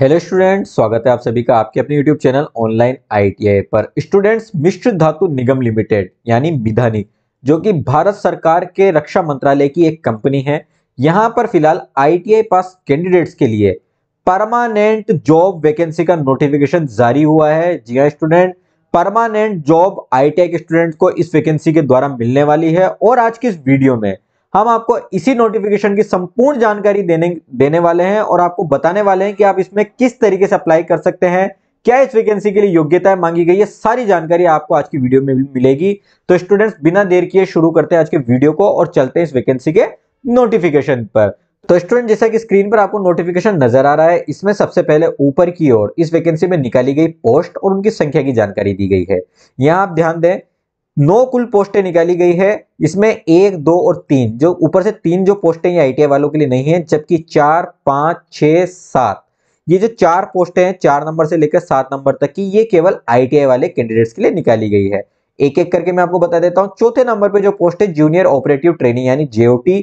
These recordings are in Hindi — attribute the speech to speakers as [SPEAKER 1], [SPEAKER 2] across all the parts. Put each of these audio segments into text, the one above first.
[SPEAKER 1] हेलो स्टूडेंट स्वागत है आप सभी का आपके अपने यूट्यूब चैनल ऑनलाइन आईटीआई पर स्टूडेंट्स मिश्र धातु निगम लिमिटेड यानी मिधानी जो कि भारत सरकार के रक्षा मंत्रालय की एक कंपनी है यहां पर फिलहाल आईटीआई पास कैंडिडेट्स के लिए परमानेंट जॉब वैकेंसी का नोटिफिकेशन जारी हुआ है जी हाँ स्टूडेंट परमानेंट जॉब आई के स्टूडेंट को इस वैकेंसी के द्वारा मिलने वाली है और आज की इस वीडियो में हम आपको इसी नोटिफिकेशन की संपूर्ण जानकारी देने देने वाले हैं और आपको बताने वाले हैं कि आप इसमें किस तरीके से अप्लाई कर सकते हैं क्या इस वैकेंसी के लिए योग्यता मांगी गई है सारी जानकारी आपको आज की वीडियो में मिलेगी तो स्टूडेंट्स बिना देर किए शुरू करते हैं आज के वीडियो को और चलते हैं इस वैकेंसी के नोटिफिकेशन पर तो स्टूडेंट जैसा कि स्क्रीन पर आपको नोटिफिकेशन नजर आ रहा है इसमें सबसे पहले ऊपर की ओर इस वैकेंसी में निकाली गई पोस्ट और उनकी संख्या की जानकारी दी गई है यहां आप ध्यान दें नौ कुल पोस्टें निकाली गई है इसमें एक दो और तीन जो ऊपर से तीन जो पोस्टें ये आईटीआई वालों के लिए नहीं है जबकि चार पांच छह सात ये जो चार पोस्टें हैं चार नंबर से लेकर सात नंबर तक की ये केवल आईटीआई वाले कैंडिडेट्स के लिए निकाली गई है एक एक करके मैं आपको बता देता हूं चौथे नंबर पे जो पोस्ट है जूनियर ऑपरेटिव ट्रेनिंग यानी जेओटी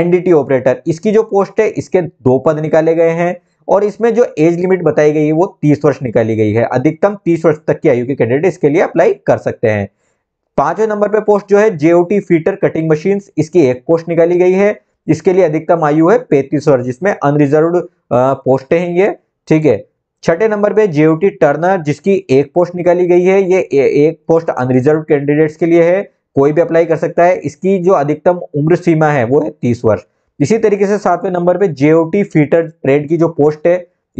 [SPEAKER 1] एनडीटी ऑपरेटर इसकी जो पोस्ट है इसके दो पद निकाले गए हैं और इसमें जो एज लिमिट बताई गई है वो तीस वर्ष निकाली गई है अधिकतम तीस वर्ष तक की आयु के कैंडिडेट इसके लिए अप्लाई कर सकते हैं पांचवें नंबर पे पोस्ट जो है जेओटी फीटर कटिंग मशीन इसकी एक पोस्ट निकाली गई है इसके लिए अधिकतम आयु है पैंतीस वर्ष जिसमें अनरिजर्व पोस्ट है ये ठीक है छठे नंबर पे जेओटी टर्नर जिसकी एक पोस्ट निकाली गई है ये एक पोस्ट अनरिजर्व कैंडिडेट्स के लिए है कोई भी अप्लाई कर सकता है इसकी जो अधिकतम उम्र सीमा है वो है तीस वर्ष इसी तरीके से सातवें नंबर पे जेओटी फीटर ट्रेड की जो पोस्ट है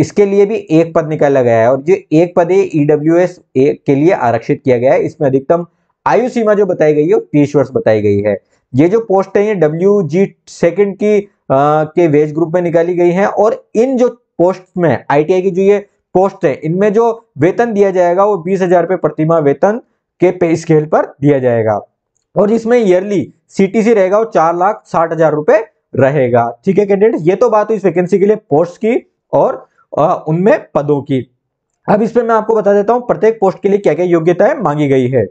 [SPEAKER 1] इसके लिए भी एक पद निकाला गया है और जो एक पद ईडब्ल्यू एस e के लिए आरक्षित किया गया है इसमें अधिकतम आयु सीमा जो बताई गई है तीस वर्ष बताई गई है ये जो पोस्ट है ये डब्ल्यू जी सेकेंड की आ, के वेज ग्रुप में निकाली गई है और इन जो पोस्ट में आईटीआई की जो ये पोस्ट है इनमें जो वेतन दिया जाएगा वो बीस हजार रुपए प्रतिमा वेतन के पे स्केल पर दिया जाएगा और इसमें ईयरली सीटीसी रहेगा वो चार लाख साठ हजार रुपए रहेगा ठीक है कैंडिडेट ये तो बात हुई इस वैकेंसी के लिए पोस्ट की और आ, उनमें पदों की अब इसमें मैं आपको बता देता हूं प्रत्येक पोस्ट के लिए क्या क्या योग्यताएं मांगी गई है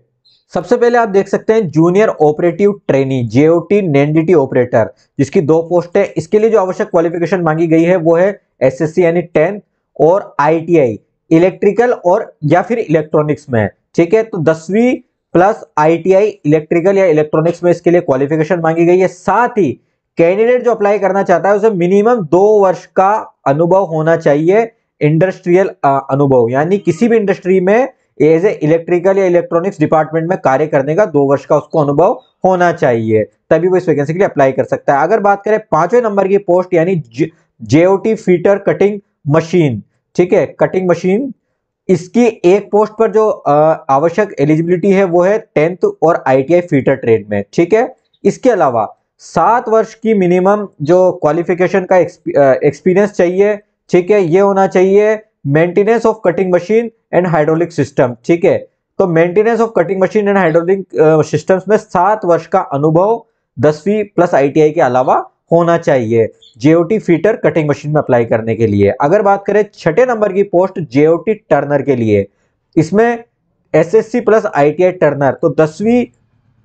[SPEAKER 1] सबसे पहले आप देख सकते हैं जूनियर ऑपरेटिव ट्रेनी जेओटी नेंडिटी ऑपरेटर जिसकी दो पोस्ट है इसके लिए जो आवश्यक क्वालिफिकेशन मांगी गई है वो है एसएससी यानी टेंथ और आईटीआई इलेक्ट्रिकल और या फिर इलेक्ट्रॉनिक्स में ठीक है तो दसवीं प्लस आईटीआई इलेक्ट्रिकल या इलेक्ट्रॉनिक्स में इसके लिए क्वालिफिकेशन मांगी गई है साथ ही कैंडिडेट जो अप्लाई करना चाहता है उसे मिनिमम दो वर्ष का अनुभव होना चाहिए इंडस्ट्रियल अनुभव यानी किसी भी इंडस्ट्री में एज ए इलेक्ट्रिकल या इलेक्ट्रॉनिक्स डिपार्टमेंट में कार्य करने का दो वर्ष का उसको अनुभव होना चाहिए तभी वो इस वैकेंसी के लिए अप्लाई कर सकता है अगर बात करें पांचवें नंबर की पोस्ट यानी जेओटी फीटर कटिंग मशीन ठीक है कटिंग मशीन इसकी एक पोस्ट पर जो आवश्यक एलिजिबिलिटी है वो है टेंथ और आईटीआई फीटर ट्रेड में ठीक है इसके अलावा सात वर्ष की मिनिमम जो क्वालिफिकेशन का एक्सपीरियंस चाहिए ठीक है ये होना चाहिए maintenance of cutting machine and hydraulic system ठीक है तो maintenance of cutting machine and hydraulic systems में सात वर्ष का अनुभव दसवीं प्लस आईटीआई के अलावा होना चाहिए जेओटी फीटर कटिंग मशीन में अप्लाई करने के लिए अगर बात करें छठे नंबर की पोस्ट जेओटी टर्नर के लिए इसमें एसएससी प्लस आईटीआई टर्नर तो दसवीं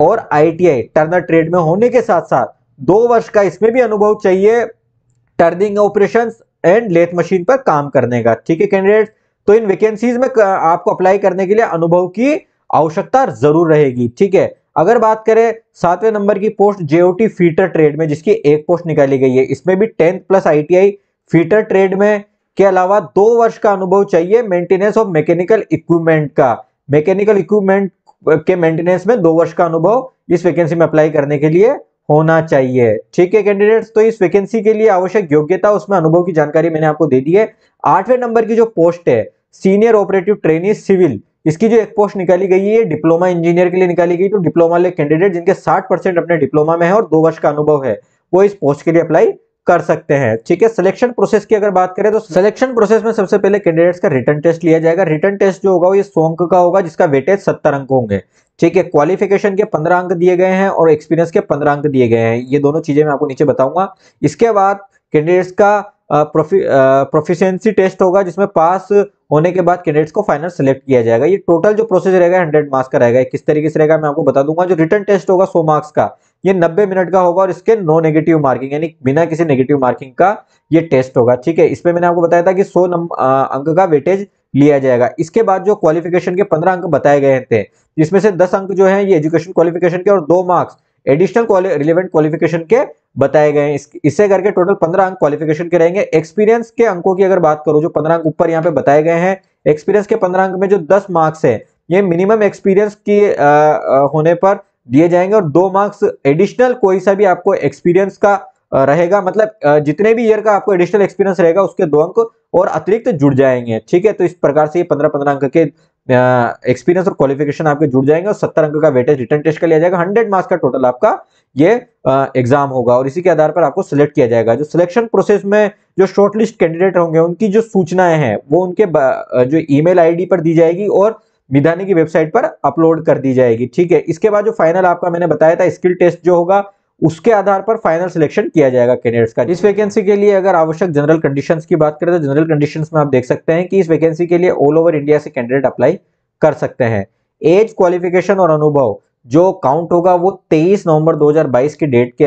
[SPEAKER 1] और आईटीआई टर्नर ट्रेड में होने के साथ साथ दो वर्ष का इसमें भी अनुभव चाहिए turning operations and lathe machine पर काम करने का ठीक है कैंडिडेट तो इन वैकेंसीज में आपको अप्लाई करने के लिए अनुभव की आवश्यकता जरूर रहेगी ठीक है अगर बात करें सातवें नंबर की पोस्ट जेओटी फीटर ट्रेड में जिसकी एक पोस्ट निकाली गई है इसमें भी tenth plus ITI fitter trade में के अलावा दो वर्ष का अनुभव चाहिए मेंटेनेंस ऑफ मैकेनिकल इक्विपमेंट का मैकेनिकल इक्विपमेंट के मेंटेनेंस में दो वर्ष का अनुभव इस वैकेंसी में अप्लाई करने के लिए होना चाहिए ठीक है कैंडिडेट्स तो इस वैकेंसी के लिए आवश्यक योग्यता उसमें अनुभव की जानकारी मैंने आपको दे दी है आठवें नंबर की जो पोस्ट है सीनियर ऑपरेटिव ट्रेनिंग सिविल इसकी जो एक पोस्ट निकाली गई है डिप्लोमा इंजीनियर के लिए निकाली गई तो डिप्लोमा वाले कैंडिडेट जिनके 60 परसेंट अपने डिप्लोमा में है और दो वर्ष का अनुभव है वो इस पोस्ट के लिए अप्लाई कर सकते हैं ठीक है सिलेक्शन प्रोसेस की अगर बात करें तो सिलेक्शन प्रोसेस में सबसे पहले कैंडिडेट्स का रिटर्न टेस्ट लिया जाएगा रिटर्न टेस्ट जो होगा वो ये सोंक का होगा जिसका वेटेज सत्तर अंक होंगे ठीक है क्वालिफिकेशन के पंद्रह अंक दिए गए हैं और एक्सपीरियंस के पंद्रह अंक दिए गए हैं ये दोनों चीजें मैं आपको नीचे बताऊंगा इसके बाद कैंडिडेट्स का प्रोफिशियंसी टेस्ट होगा जिसमें पास होने के बाद कैंडिडेट्स को फाइनल सेलेक्ट किया जाएगा ये टोटल जो प्रोसेस रहेगा हंड्रेड मार्क्स का रहेगा किस तरीके से रहेगा मैं आपको बता दूंगा जो रिटर्न टेस्ट होगा सो मार्क्स का ये नब्बे मिनट का होगा और इसके नो नेगेटिव मार्किंग यानी बिना किसी नेगेटिव मार्किंग का ये टेस्ट होगा ठीक है इसमें मैंने आपको बताया था कि सो अंक का वेटेज लिया जाएगा इसके बाद जो क्वालिफिकेशन के पंद्रह अंक बताए गए थे जिसमें से दस अंक जो है ये एजुकेशन क्वालिफिकेशन के और दो मार्क्स एडिशनल रिलेवेंट क्वालिफिकेशन के बताए गए हैं इससे करके टोटल पंद्रह अंक क्वालिफिकेशन के रहेंगे एक्सपीरियंस के अंकों की अगर बात करो जो पंद्रह अंक ऊपर यहाँ पे बताए गए हैं एक्सपीरियंस के पंद्रह अंक में जो दस मार्क्स है ये मिनिमम एक्सपीरियंस की आ, आ, होने पर दिए जाएंगे और दो मार्क्स एडिशनल कोई सा भी आपको एक्सपीरियंस का रहेगा मतलब जितने भी ईयर का आपको एडिशनल एक्सपीरियंस रहेगा उसके दो अंक और अतिरिक्त जुड़ जाएंगे ठीक है तो इस प्रकार से पंद्रह पंद्रह अंक के एक्सपीरियंस और क्वालिफिकेशन आपके जुड़ जाएंगे और सत्तर अंक का वेटेज रिटर्न टेस्ट का लिया जाएगा हंड्रेड मार्क्स का टोटल आपका ये एग्जाम होगा और इसी के आधार पर आपको सिलेक्ट किया जाएगा जो सिलेक्शन प्रोसेस में जो शॉर्टलिस्ट कैंडिडेट होंगे उनकी जो सूचनाएं हैं वो उनके जो ईमेल आईडी पर दी जाएगी और मिधानी की वेबसाइट पर अपलोड कर दी जाएगी ठीक है इसके बाद जो फाइनल आपका मैंने बताया था स्किल टेस्ट जो होगा उसके आधार पर फाइनल सिलेक्शन किया जाएगा कैंडिडेट्स का इस वैकेंसी के लिए अगर आवश्यक जनरल कंडीशन की बात करें तो जनरल कंडीशन में आप देख सकते हैं कि इस वैकेंसी के लिए ऑल ओवर इंडिया से कैंडिडेट अप्लाई कर सकते हैं एज क्वालिफिकेशन और अनुभव जो काउंट होगा वो 23 नवंबर 2022 के डेट के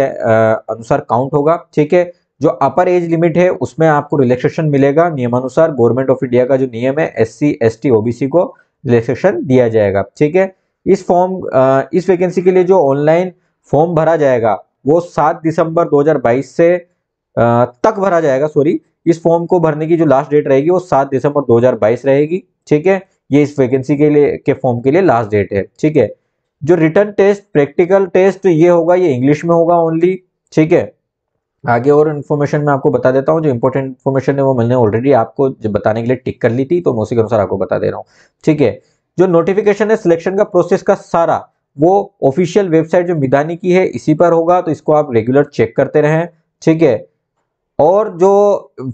[SPEAKER 1] अनुसार काउंट होगा ठीक है जो अपर एज लिमिट है उसमें आपको रिलैक्सेशन मिलेगा नियमानुसार गवर्नमेंट ऑफ इंडिया का जो नियम है S C S T OBC को रिलैक्सेशन दिया जाएगा ठीक है इस फॉर्म इस वैकेंसी के लिए जो ऑनलाइन फॉर्म भरा जाएगा वो सात दिसंबर 2022 से तक भरा जाएगा सॉरी इस फॉर्म को भरने की जो लास्ट डेट रहेगी वो सात दिसंबर 2022 रहेगी ठीक है ये इस वैकेंसी के लिए के फॉर्म के लिए लास्ट डेट है ठीक है जो रिटर्न टेस्ट प्रैक्टिकल टेस्ट ये होगा ये इंग्लिश में होगा ओनली ठीक है आगे और इन्फॉर्मेशन मैं आपको बता देता हूँ जो इंपॉर्टेंट इन्फॉर्मेशन है वो मैंने ऑलरेडी आपको बताने के लिए टिक कर ली थी तो मैं उसी के अनुसार आपको बता दे रहा हूँ ठीक है जो नोटिफिकेशन है सिलेक्शन का प्रोसेस का सारा वो ऑफिशियल वेबसाइट जो मिधानी की है इसी पर होगा तो इसको आप रेगुलर चेक करते रहें ठीक है और जो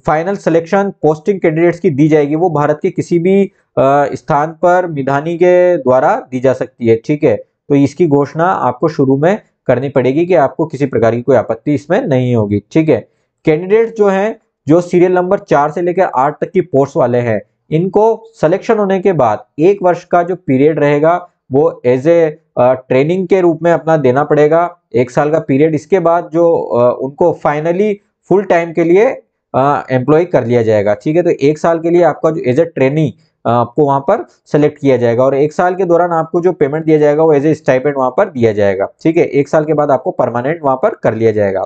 [SPEAKER 1] फाइनल सिलेक्शन पोस्टिंग कैंडिडेट्स की दी जाएगी वो भारत के किसी भी स्थान पर मिधानी के द्वारा दी जा सकती है ठीक है तो इसकी घोषणा आपको शुरू में करनी पड़ेगी कि आपको किसी प्रकार की कोई आपत्ति इसमें नहीं होगी ठीक है कैंडिडेट जो हैं जो सीरियल नंबर चार से लेकर आठ तक की पोस्ट वाले हैं इनको सिलेक्शन होने के बाद एक वर्ष का जो पीरियड रहेगा वो एज ए ट्रेनिंग के रूप में अपना देना पड़ेगा एक साल का पीरियड इसके बाद जो उनको फाइनली फुल टाइम के लिए एम्प्लॉय कर लिया जाएगा ठीक है तो एक साल के लिए आपका जो एज ए ट्रेनिंग आपको वहां पर सेलेक्ट किया जाएगा और एक साल के दौरान आपको जो पेमेंट दिया जाएगा वो एज ए स्टाइपेंट वहां पर दिया जाएगा ठीक है एक साल के बाद आपको परमानेंट वहां पर कर लिया जाएगा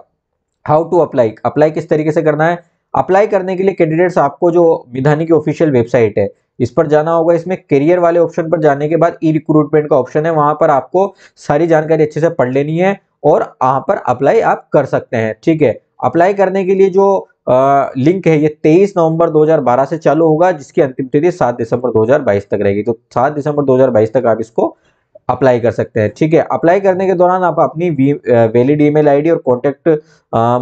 [SPEAKER 1] हाउ टू अप्लाई अप्लाई किस तरीके से करना है अप्लाई करने के लिए कैंडिडेट्स आपको जो मिधानी की ऑफिशियल वेबसाइट है इस पर जाना होगा इसमें करियर वाले ऑप्शन पर जाने के बाद ई रिक्रूटमेंट का ऑप्शन है वहां पर आपको सारी जानकारी अच्छे से पढ़ लेनी है और वहां पर अप्लाई आप कर सकते हैं ठीक है अप्लाई करने के लिए जो आ, लिंक है ये 23 नवंबर 2012 से चालू होगा जिसकी अंतिम तिथि 7 दिसंबर 2022 तक रहेगी तो 7 दिसंबर 2022 तक आप इसको अप्लाई कर सकते हैं ठीक है अप्लाई करने के दौरान आप अपनी वेलिड ईमेल आईडी और कॉन्टेक्ट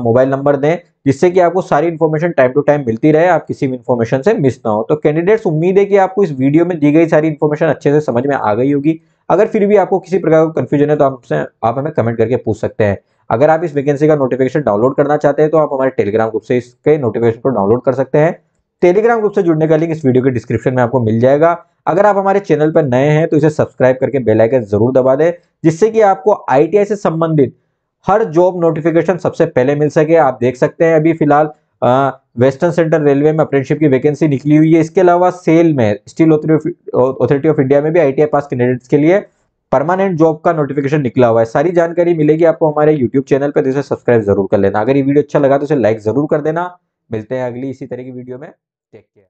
[SPEAKER 1] मोबाइल नंबर दें जिससे कि आपको सारी इन्फॉर्मेशन टाइम टू टाइम मिलती रहे आप किसी भी इन्फॉर्मेशन से मिस ना हो तो कैंडिडेट्स उम्मीद है कि आपको इस वीडियो में दी गई सारी इन्फॉर्मेशन अच्छे से समझ में आ गई होगी अगर फिर भी आपको किसी प्रकार का कन्फ्यूजन है तो आपसे आप हमें कमेंट करके पूछ सकते हैं अगर आप इस वैकेंसी का नोटिफिकेशन डाउनलोड करना चाहते हैं तो आप हमारे टेलीग्राम ग्रुप से इसके नोटिफिकेशन को डाउनलोड कर सकते हैं टेलीग्राम ग्रुप से जुड़ने का लिंक इस वीडियो के डिस्क्रिप्शन में आपको मिल जाएगा अगर आप हमारे चैनल पर नए हैं तो इसे सब्सक्राइब करके बेलाइकन जरूर दबा दें जिससे कि आपको आई से संबंधित हर जॉब नोटिफिकेशन सबसे पहले मिल सके आप देख सकते हैं अभी फिलहाल वेस्टर्न सेंट्रल रेलवे में अप्रेंटशिप की वैकेंसी निकली हुई है इसके अलावा सेल में स्टील अथॉरिटी ऑफ इंडिया में भी आई पास कैंडिडेट्स के लिए परमानेंट जॉब का नोटिफिकेशन निकला हुआ है सारी जानकारी मिलेगी आपको हमारे यूट्यूब चैनल पर तो इसे सब्सक्राइब जरूर कर लेना अगर ये वीडियो अच्छा लगा तो इसे लाइक जरूर कर देना मिलते हैं अगली इसी तरह की वीडियो में टेक केयर